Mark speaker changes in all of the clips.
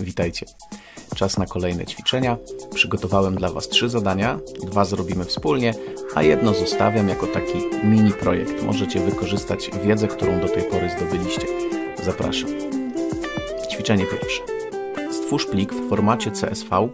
Speaker 1: Witajcie. Czas na kolejne ćwiczenia. Przygotowałem dla Was trzy zadania, dwa zrobimy wspólnie, a jedno zostawiam jako taki mini projekt. Możecie wykorzystać wiedzę, którą do tej pory zdobyliście. Zapraszam. Ćwiczenie pierwsze. Stwórz plik w formacie CSV.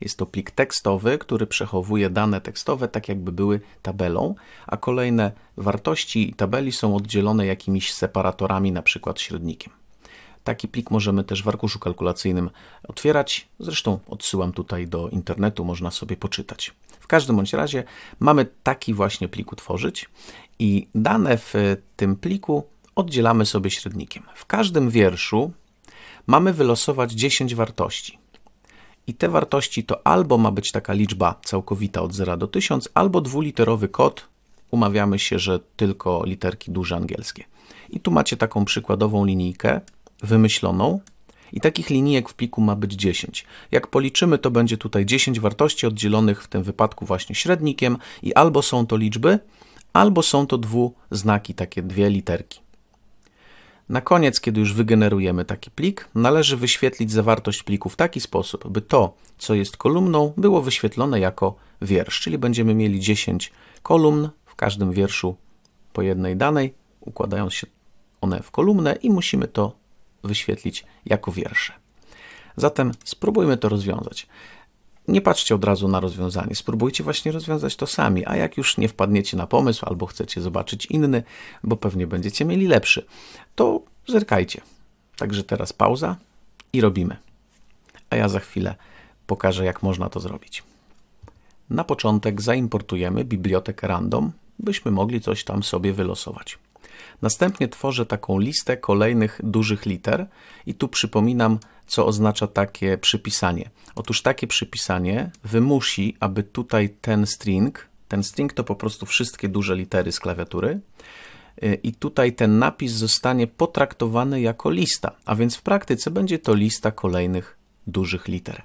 Speaker 1: Jest to plik tekstowy, który przechowuje dane tekstowe tak jakby były tabelą, a kolejne wartości tabeli są oddzielone jakimiś separatorami, na przykład średnikiem. Taki plik możemy też w arkuszu kalkulacyjnym otwierać. Zresztą odsyłam tutaj do internetu, można sobie poczytać. W każdym bądź razie mamy taki właśnie plik utworzyć i dane w e, tym pliku oddzielamy sobie średnikiem. W każdym wierszu mamy wylosować 10 wartości. I te wartości to albo ma być taka liczba całkowita od 0 do 1000, albo dwuliterowy kod. Umawiamy się, że tylko literki duże angielskie. I tu macie taką przykładową linijkę, wymyśloną i takich linijek w pliku ma być 10. Jak policzymy, to będzie tutaj 10 wartości oddzielonych w tym wypadku właśnie średnikiem i albo są to liczby, albo są to dwuznaki, takie dwie literki. Na koniec, kiedy już wygenerujemy taki plik, należy wyświetlić zawartość pliku w taki sposób, by to, co jest kolumną, było wyświetlone jako wiersz, czyli będziemy mieli 10 kolumn, w każdym wierszu po jednej danej, układając się one w kolumnę i musimy to wyświetlić jako wiersze. Zatem spróbujmy to rozwiązać. Nie patrzcie od razu na rozwiązanie, spróbujcie właśnie rozwiązać to sami, a jak już nie wpadniecie na pomysł albo chcecie zobaczyć inny, bo pewnie będziecie mieli lepszy, to zerkajcie. Także teraz pauza i robimy. A ja za chwilę pokażę, jak można to zrobić. Na początek zaimportujemy bibliotekę random, byśmy mogli coś tam sobie wylosować. Następnie tworzę taką listę kolejnych dużych liter i tu przypominam, co oznacza takie przypisanie. Otóż takie przypisanie wymusi, aby tutaj ten string, ten string to po prostu wszystkie duże litery z klawiatury, y, i tutaj ten napis zostanie potraktowany jako lista, a więc w praktyce będzie to lista kolejnych dużych liter.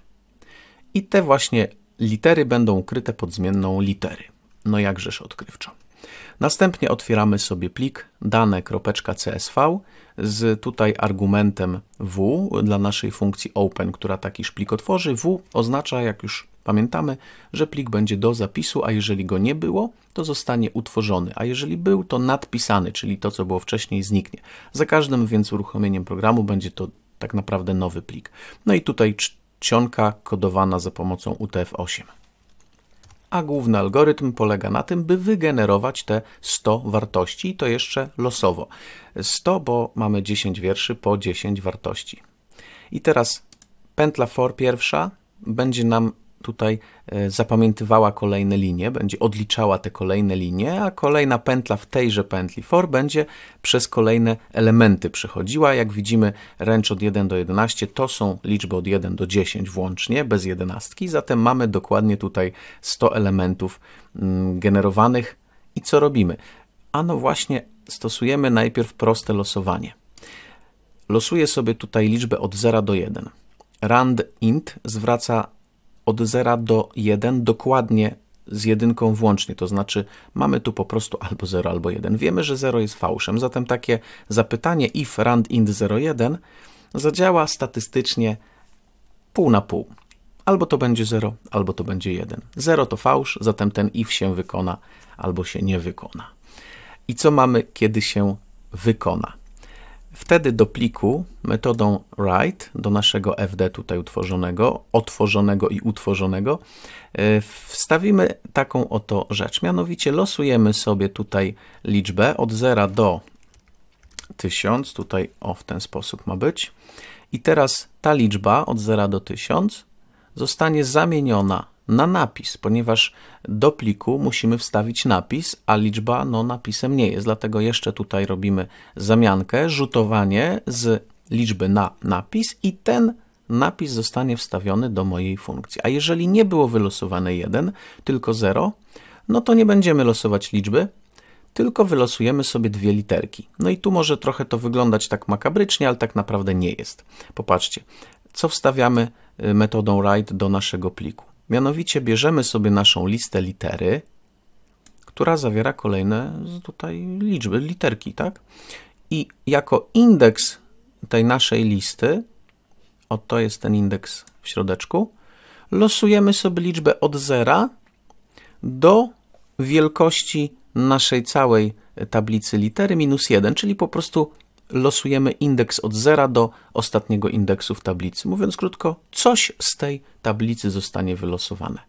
Speaker 1: I te właśnie litery będą ukryte pod zmienną litery. No jakżeż odkrywczo. Następnie otwieramy sobie plik dane.csv z tutaj argumentem w dla naszej funkcji open, która taki plik otworzy. w oznacza, jak już pamiętamy, że plik będzie do zapisu, a jeżeli go nie było, to zostanie utworzony, a jeżeli był, to nadpisany, czyli to, co było wcześniej, zniknie. Za każdym więc uruchomieniem programu będzie to tak naprawdę nowy plik. No i tutaj czcionka kodowana za pomocą UTF-8 a główny algorytm polega na tym, by wygenerować te 100 wartości, i to jeszcze losowo. 100, bo mamy 10 wierszy po 10 wartości. I teraz pętla for pierwsza będzie nam tutaj e, zapamiętywała kolejne linie, będzie odliczała te kolejne linie, a kolejna pętla w tejże pętli for będzie przez kolejne elementy przechodziła. Jak widzimy, ręcz od 1 do 11 to są liczby od 1 do 10 włącznie, bez jedenastki, zatem mamy dokładnie tutaj 100 elementów mm, generowanych. I co robimy? Ano właśnie stosujemy najpierw proste losowanie. Losuję sobie tutaj liczbę od 0 do 1. Rand int zwraca od 0 do 1 dokładnie z jedynką włącznie, to znaczy mamy tu po prostu albo 0, albo 1. Wiemy, że 0 jest fałszem, zatem takie zapytanie if rand int 01 zadziała statystycznie pół na pół. Albo to będzie 0, albo to będzie 1. 0 to fałsz, zatem ten if się wykona, albo się nie wykona. I co mamy, kiedy się wykona? Wtedy do pliku metodą write, do naszego fd tutaj utworzonego, otworzonego i utworzonego, e, wstawimy taką oto rzecz. Mianowicie losujemy sobie tutaj liczbę od 0 do 1000, tutaj o w ten sposób ma być. I teraz ta liczba od 0 do 1000 zostanie zamieniona na napis, ponieważ do pliku musimy wstawić napis, a liczba no, napisem nie jest. Dlatego jeszcze tutaj robimy zamiankę, rzutowanie z liczby na napis i ten napis zostanie wstawiony do mojej funkcji. A jeżeli nie było wylosowane 1, tylko 0, no to nie będziemy losować liczby, tylko wylosujemy sobie dwie literki. No i tu może trochę to wyglądać tak makabrycznie, ale tak naprawdę nie jest. Popatrzcie, co wstawiamy y, metodą write do naszego pliku. Mianowicie bierzemy sobie naszą listę litery, która zawiera kolejne tutaj liczby, literki, tak? I jako indeks tej naszej listy, oto jest ten indeks w środeczku, losujemy sobie liczbę od zera do wielkości naszej całej tablicy litery minus 1, czyli po prostu losujemy indeks od zera do ostatniego indeksu w tablicy. Mówiąc krótko, coś z tej tablicy zostanie wylosowane.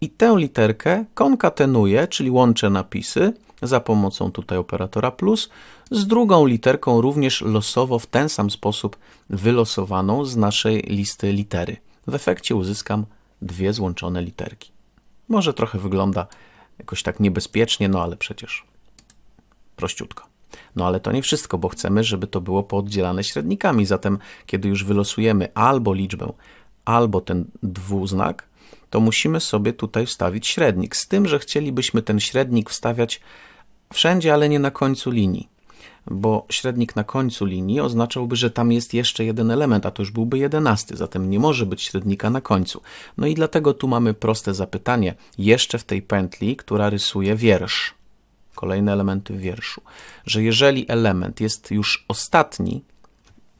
Speaker 1: I tę literkę konkatenuję, czyli łączę napisy za pomocą tutaj operatora plus z drugą literką również losowo w ten sam sposób wylosowaną z naszej listy litery. W efekcie uzyskam dwie złączone literki. Może trochę wygląda jakoś tak niebezpiecznie, no ale przecież prościutko. No ale to nie wszystko, bo chcemy, żeby to było pooddzielane średnikami. Zatem, kiedy już wylosujemy albo liczbę, albo ten dwuznak, to musimy sobie tutaj wstawić średnik. Z tym, że chcielibyśmy ten średnik wstawiać wszędzie, ale nie na końcu linii. Bo średnik na końcu linii oznaczałby, że tam jest jeszcze jeden element, a to już byłby jedenasty, zatem nie może być średnika na końcu. No i dlatego tu mamy proste zapytanie, jeszcze w tej pętli, która rysuje wiersz kolejne elementy w wierszu, że jeżeli element jest już ostatni,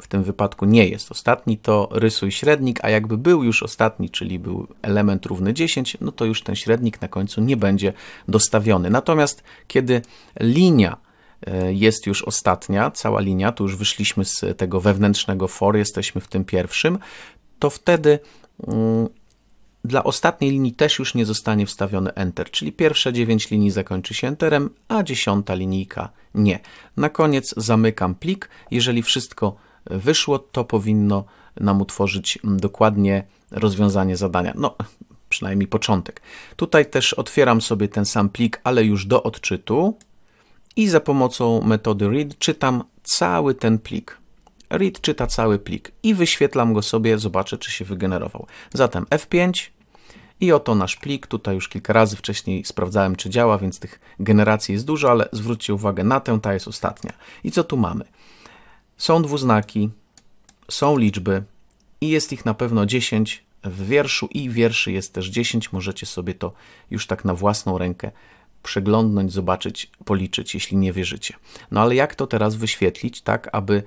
Speaker 1: w tym wypadku nie jest ostatni, to rysuj średnik, a jakby był już ostatni, czyli był element równy 10, no to już ten średnik na końcu nie będzie dostawiony. Natomiast kiedy linia e, jest już ostatnia, cała linia, tu już wyszliśmy z tego wewnętrznego for, jesteśmy w tym pierwszym, to wtedy mm, dla ostatniej linii też już nie zostanie wstawiony Enter, czyli pierwsze 9 linii zakończy się Enterem, a dziesiąta linijka nie. Na koniec zamykam plik. Jeżeli wszystko e, wyszło, to powinno nam utworzyć dokładnie rozwiązanie zadania. No, przynajmniej początek. Tutaj też otwieram sobie ten sam plik, ale już do odczytu i za pomocą metody read czytam cały ten plik. Read czyta cały plik i wyświetlam go sobie, zobaczę czy się wygenerował. Zatem F5, i oto nasz plik, tutaj już kilka razy wcześniej sprawdzałem czy działa, więc tych generacji jest dużo, ale zwróćcie uwagę na tę, ta jest ostatnia. I co tu mamy? Są dwuznaki, są liczby i jest ich na pewno 10 w wierszu i wierszy jest też 10, możecie sobie to już tak na własną rękę przeglądnąć, zobaczyć, policzyć, jeśli nie wierzycie. No ale jak to teraz wyświetlić, tak aby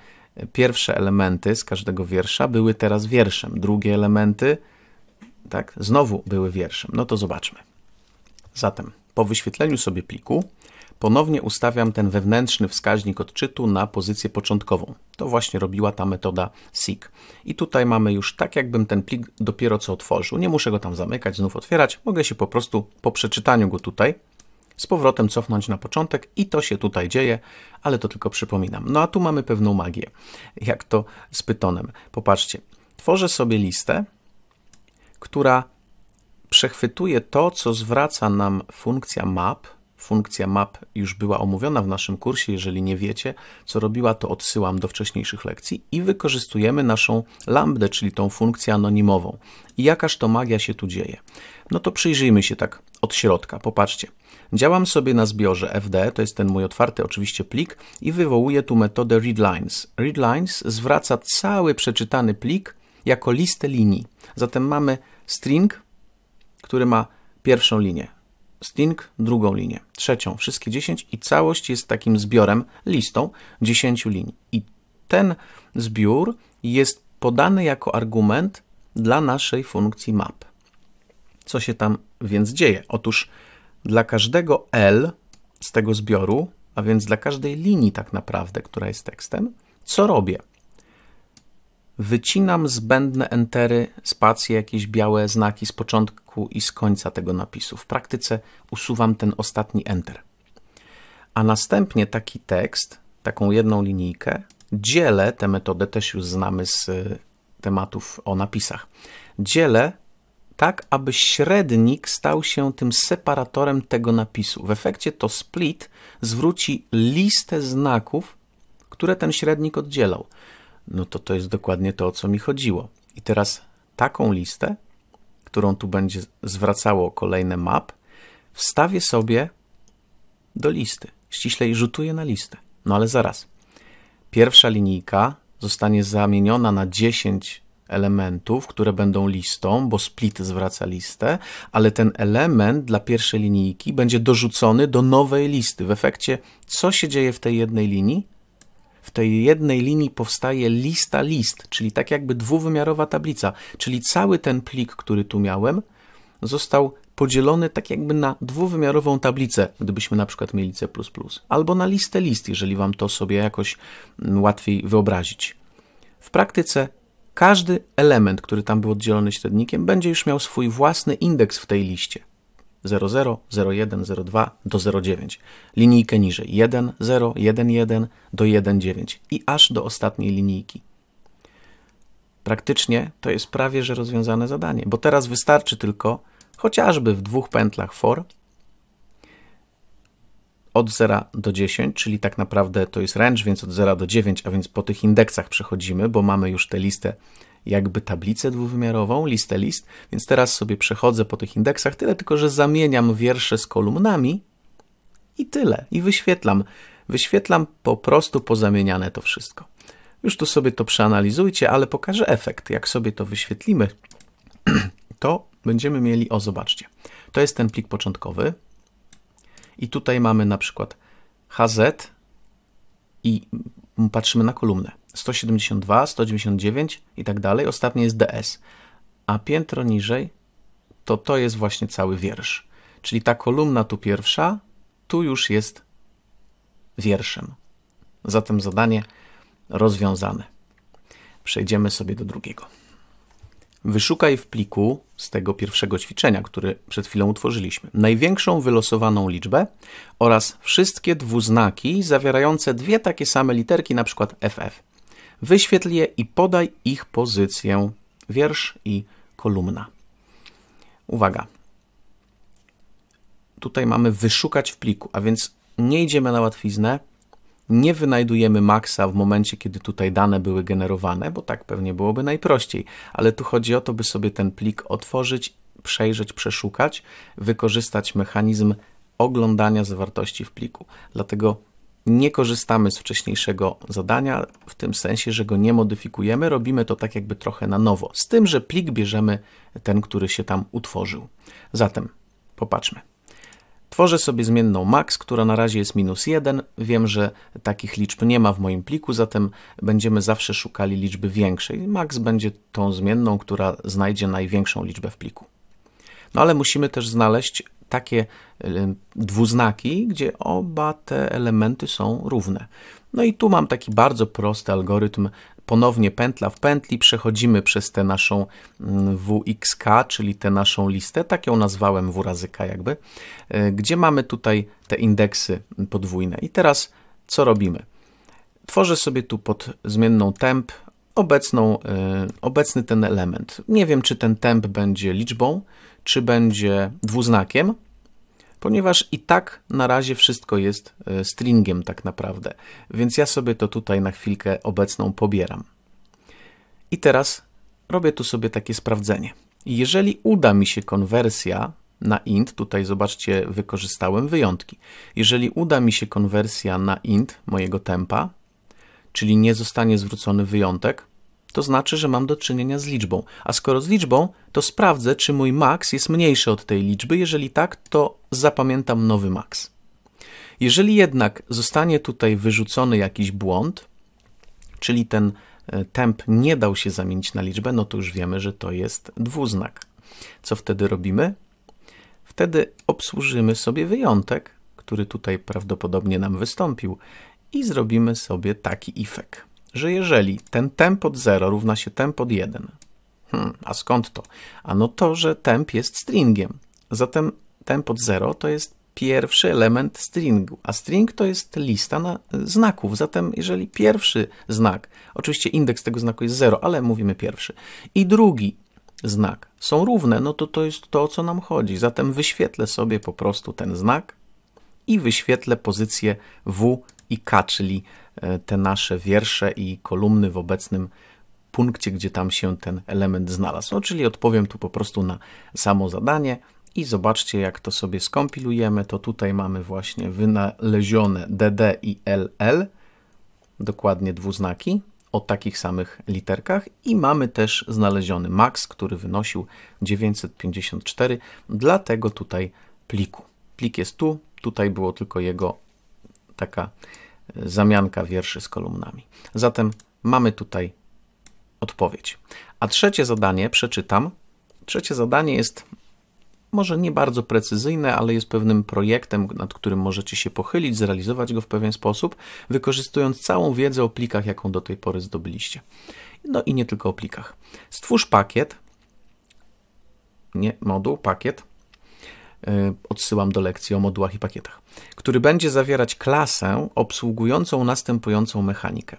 Speaker 1: pierwsze elementy z każdego wiersza były teraz wierszem, drugie elementy tak? Znowu były wierszem. No to zobaczmy. Zatem po wyświetleniu sobie pliku ponownie ustawiam ten wewnętrzny wskaźnik odczytu na pozycję początkową. To właśnie robiła ta metoda SIG. I tutaj mamy już tak, jakbym ten plik dopiero co otworzył. Nie muszę go tam zamykać, znów otwierać. Mogę się po prostu po przeczytaniu go tutaj z powrotem cofnąć na początek i to się tutaj dzieje, ale to tylko przypominam. No a tu mamy pewną magię, jak to z Pythonem. Popatrzcie, tworzę sobie listę, która przechwytuje to, co zwraca nam funkcja map. Funkcja map już była omówiona w naszym kursie. Jeżeli nie wiecie, co robiła, to odsyłam do wcześniejszych lekcji i wykorzystujemy naszą lambdę, czyli tą funkcję anonimową. I jakaż to magia się tu dzieje? No to przyjrzyjmy się tak od środka. Popatrzcie. Działam sobie na zbiorze FD, to jest ten mój otwarty oczywiście plik i wywołuję tu metodę readlines. Readlines zwraca cały przeczytany plik jako listę linii. Zatem mamy string, który ma pierwszą linię, string drugą linię, trzecią, wszystkie 10 i całość jest takim zbiorem, listą 10 linii. I ten zbiór jest podany jako argument dla naszej funkcji map. Co się tam więc dzieje? Otóż dla każdego L z tego zbioru, a więc dla każdej linii tak naprawdę, która jest tekstem, co robię? wycinam zbędne entery, spacje, jakieś białe znaki z początku i z końca tego napisu. W praktyce usuwam ten ostatni enter. A następnie taki tekst, taką jedną linijkę, dzielę, tę metodę też już znamy z y, tematów o napisach, dzielę tak, aby średnik stał się tym separatorem tego napisu. W efekcie to split zwróci listę znaków, które ten średnik oddzielał. No to to jest dokładnie to, o co mi chodziło. I teraz taką listę, którą tu będzie zwracało kolejne map, wstawię sobie do listy. Ściślej rzutuję na listę. No ale zaraz. Pierwsza linijka zostanie zamieniona na 10 elementów, które będą listą, bo split zwraca listę, ale ten element dla pierwszej linijki będzie dorzucony do nowej listy. W efekcie, co się dzieje w tej jednej linii? w tej jednej linii powstaje lista list, czyli tak jakby dwuwymiarowa tablica, czyli cały ten plik, który tu miałem, został podzielony tak jakby na dwuwymiarową tablicę, gdybyśmy na przykład mieli C++, albo na listę list, jeżeli Wam to sobie jakoś mm, łatwiej wyobrazić. W praktyce każdy element, który tam był oddzielony średnikiem, będzie już miał swój własny indeks w tej liście. 00, 01, 02 do 09. Linijkę niżej 1, 0, 1, 1 do 1, 9 i aż do ostatniej linijki. Praktycznie to jest prawie że rozwiązane zadanie, bo teraz wystarczy tylko chociażby w dwóch pętlach for od 0 do 10, czyli tak naprawdę to jest range, więc od 0 do 9, a więc po tych indeksach przechodzimy, bo mamy już tę listę jakby tablicę dwuwymiarową, listę list, więc teraz sobie przechodzę po tych indeksach, tyle tylko, że zamieniam wiersze z kolumnami i tyle. I wyświetlam. Wyświetlam po prostu pozamieniane to wszystko. Już tu sobie to przeanalizujcie, ale pokażę efekt. Jak sobie to wyświetlimy, to będziemy mieli, o zobaczcie, to jest ten plik początkowy i tutaj mamy na przykład HZ i patrzymy na kolumnę. 172, 199 i tak dalej. Ostatnie jest DS. A piętro niżej to to jest właśnie cały wiersz. Czyli ta kolumna tu pierwsza, tu już jest wierszem. Zatem zadanie rozwiązane. Przejdziemy sobie do drugiego. Wyszukaj w pliku z tego pierwszego ćwiczenia, który przed chwilą utworzyliśmy, największą wylosowaną liczbę oraz wszystkie dwuznaki zawierające dwie takie same literki, na przykład FF. Wyświetl je i podaj ich pozycję wiersz i kolumna. Uwaga. Tutaj mamy wyszukać w pliku, a więc nie idziemy na łatwiznę, nie wynajdujemy maksa w momencie, kiedy tutaj dane były generowane, bo tak pewnie byłoby najprościej, ale tu chodzi o to, by sobie ten plik otworzyć, przejrzeć, przeszukać, wykorzystać mechanizm oglądania zawartości w pliku. Dlatego nie korzystamy z wcześniejszego zadania, w tym sensie, że go nie modyfikujemy, robimy to tak jakby trochę na nowo, z tym, że plik bierzemy ten, który się tam utworzył. Zatem popatrzmy. Tworzę sobie zmienną max, która na razie jest minus 1. Wiem, że takich liczb nie ma w moim pliku, zatem będziemy zawsze szukali liczby większej. Max będzie tą zmienną, która znajdzie największą liczbę w pliku. No ale musimy też znaleźć takie e, dwuznaki, gdzie oba te elementy są równe. No i tu mam taki bardzo prosty algorytm, ponownie pętla w pętli, przechodzimy przez tę naszą mm, WXK, czyli tę naszą listę, tak ją nazwałem W razy K jakby, e, gdzie mamy tutaj te indeksy podwójne. I teraz co robimy? Tworzę sobie tu pod zmienną temp obecną, e, obecny ten element. Nie wiem, czy ten temp będzie liczbą, czy będzie dwuznakiem, ponieważ i tak na razie wszystko jest e, stringiem tak naprawdę, więc ja sobie to tutaj na chwilkę obecną pobieram. I teraz robię tu sobie takie sprawdzenie. Jeżeli uda mi się konwersja na int, tutaj zobaczcie, wykorzystałem wyjątki. Jeżeli uda mi się konwersja na int mojego tempa, czyli nie zostanie zwrócony wyjątek, to znaczy, że mam do czynienia z liczbą. A skoro z liczbą, to sprawdzę, czy mój maks jest mniejszy od tej liczby. Jeżeli tak, to zapamiętam nowy maks. Jeżeli jednak zostanie tutaj wyrzucony jakiś błąd, czyli ten e, temp nie dał się zamienić na liczbę, no to już wiemy, że to jest dwuznak. Co wtedy robimy? Wtedy obsłużymy sobie wyjątek, który tutaj prawdopodobnie nam wystąpił i zrobimy sobie taki ifek że jeżeli ten temp od 0 równa się temp od 1, hmm, a skąd to? A no to, że temp jest stringiem. Zatem temp od 0 to jest pierwszy element stringu, a string to jest lista na e, znaków. Zatem jeżeli pierwszy znak, oczywiście indeks tego znaku jest 0, ale mówimy pierwszy, i drugi znak są równe, no to to jest to, o co nam chodzi. Zatem wyświetlę sobie po prostu ten znak i wyświetlę pozycję w i k, czyli E, te nasze wiersze i kolumny w obecnym punkcie, gdzie tam się ten element znalazł. No, czyli odpowiem tu po prostu na samo zadanie i zobaczcie, jak to sobie skompilujemy. To tutaj mamy właśnie wynalezione DD i LL, dokładnie dwuznaki o takich samych literkach i mamy też znaleziony max, który wynosił 954, dlatego tutaj pliku. Plik jest tu, tutaj było tylko jego taka zamianka wierszy z kolumnami. Zatem mamy tutaj odpowiedź. A trzecie zadanie przeczytam. Trzecie zadanie jest może nie bardzo precyzyjne, ale jest pewnym projektem, nad którym możecie się pochylić, zrealizować go w pewien sposób, wykorzystując całą wiedzę o plikach, jaką do tej pory zdobyliście. No i nie tylko o plikach. Stwórz pakiet, nie moduł, pakiet Y, odsyłam do lekcji o modułach i pakietach, który będzie zawierać klasę obsługującą następującą mechanikę.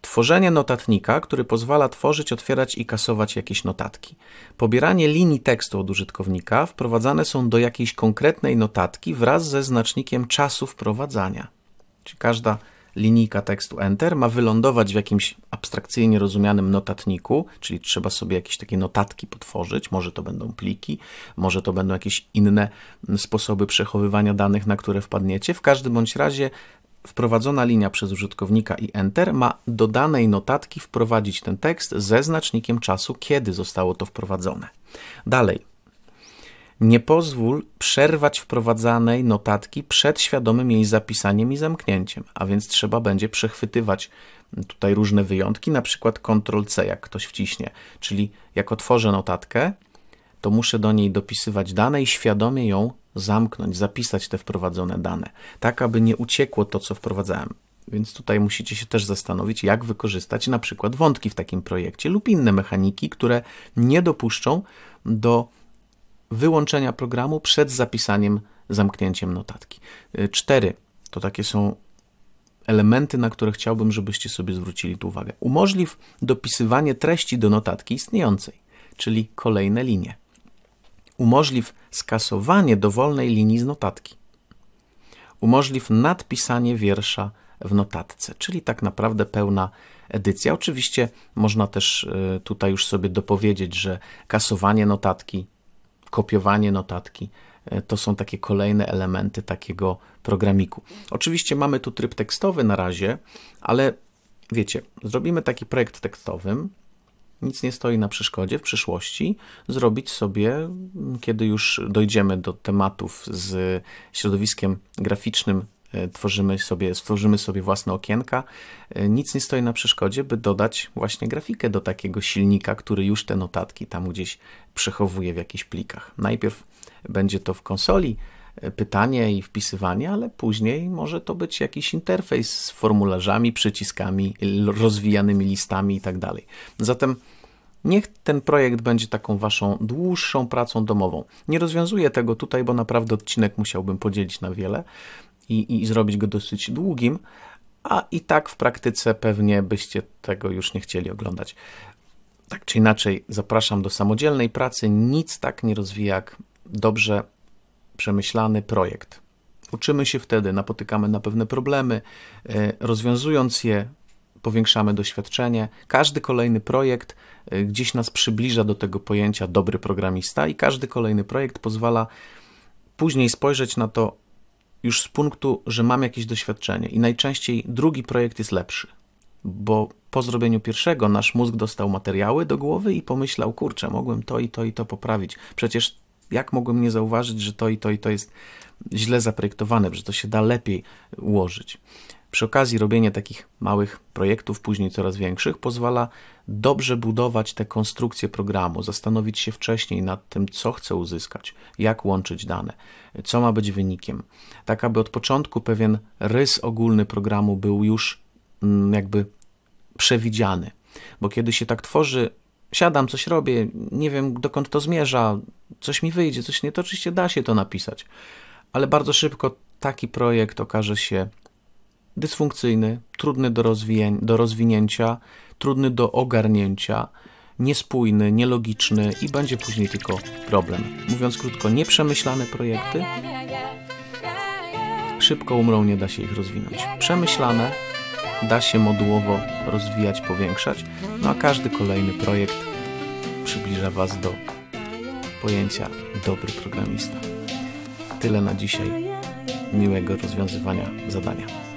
Speaker 1: Tworzenie notatnika, który pozwala tworzyć, otwierać i kasować jakieś notatki. Pobieranie linii tekstu od użytkownika wprowadzane są do jakiejś konkretnej notatki wraz ze znacznikiem czasu wprowadzania. Czyli każda linijka tekstu Enter ma wylądować w jakimś abstrakcyjnie rozumianym notatniku, czyli trzeba sobie jakieś takie notatki potworzyć, może to będą pliki, może to będą jakieś inne sposoby przechowywania danych, na które wpadniecie. W każdym bądź razie wprowadzona linia przez użytkownika i Enter ma do danej notatki wprowadzić ten tekst ze znacznikiem czasu, kiedy zostało to wprowadzone. Dalej, nie pozwól przerwać wprowadzanej notatki przed świadomym jej zapisaniem i zamknięciem, a więc trzeba będzie przechwytywać tutaj różne wyjątki, na przykład Ctrl-C, jak ktoś wciśnie. Czyli jak otworzę notatkę, to muszę do niej dopisywać dane i świadomie ją zamknąć, zapisać te wprowadzone dane, tak aby nie uciekło to, co wprowadzałem. Więc tutaj musicie się też zastanowić, jak wykorzystać na przykład wątki w takim projekcie lub inne mechaniki, które nie dopuszczą do wyłączenia programu przed zapisaniem, zamknięciem notatki. Y, cztery to takie są elementy, na które chciałbym, żebyście sobie zwrócili tu uwagę. Umożliw dopisywanie treści do notatki istniejącej, czyli kolejne linie. Umożliw skasowanie dowolnej linii z notatki. Umożliw nadpisanie wiersza w notatce, czyli tak naprawdę pełna edycja. Oczywiście można też y, tutaj już sobie dopowiedzieć, że kasowanie notatki kopiowanie notatki. E, to są takie kolejne elementy takiego programiku. Oczywiście mamy tu tryb tekstowy na razie, ale wiecie, zrobimy taki projekt tekstowym, nic nie stoi na przeszkodzie w przyszłości zrobić sobie, kiedy już dojdziemy do tematów z środowiskiem graficznym E, tworzymy sobie, stworzymy sobie własne okienka, e, nic nie stoi na przeszkodzie, by dodać właśnie grafikę do takiego silnika, który już te notatki tam gdzieś przechowuje w jakichś plikach. Najpierw będzie to w konsoli e, pytanie i wpisywanie, ale później może to być jakiś interfejs z formularzami, przyciskami, rozwijanymi listami itd. Tak Zatem Niech ten projekt będzie taką waszą dłuższą pracą domową. Nie rozwiązuję tego tutaj, bo naprawdę odcinek musiałbym podzielić na wiele, i, i zrobić go dosyć długim, a i tak w praktyce pewnie byście tego już nie chcieli oglądać. Tak czy inaczej, zapraszam do samodzielnej pracy. Nic tak nie rozwija jak dobrze przemyślany projekt. Uczymy się wtedy, napotykamy na pewne problemy, e, rozwiązując je, powiększamy doświadczenie. Każdy kolejny projekt e, gdzieś nas przybliża do tego pojęcia dobry programista, i każdy kolejny projekt pozwala później spojrzeć na to już z punktu, że mam jakieś doświadczenie i najczęściej drugi projekt jest lepszy, bo po zrobieniu pierwszego nasz mózg dostał materiały do głowy i pomyślał, kurczę, mogłem to i to i to poprawić. Przecież jak mogłem nie zauważyć, że to i to i to jest źle zaprojektowane, że to się da lepiej ułożyć. Przy okazji robienie takich małych projektów, później coraz większych, pozwala dobrze budować te konstrukcje programu, zastanowić się wcześniej nad tym, co chcę uzyskać, jak łączyć dane, co ma być wynikiem, tak aby od początku pewien rys ogólny programu był już mm, jakby przewidziany. Bo kiedy się tak tworzy, siadam, coś robię, nie wiem dokąd to zmierza, coś mi wyjdzie, coś nie, to oczywiście da się to napisać, ale bardzo szybko taki projekt okaże się dysfunkcyjny, trudny do, do rozwinięcia, trudny do ogarnięcia, niespójny, nielogiczny i będzie później tylko problem. Mówiąc krótko, nieprzemyślane projekty szybko umrą, nie da się ich rozwinąć. Przemyślane da się modułowo rozwijać, powiększać, no a każdy kolejny projekt przybliża Was do pojęcia dobry programista. Tyle na dzisiaj. Miłego rozwiązywania zadania.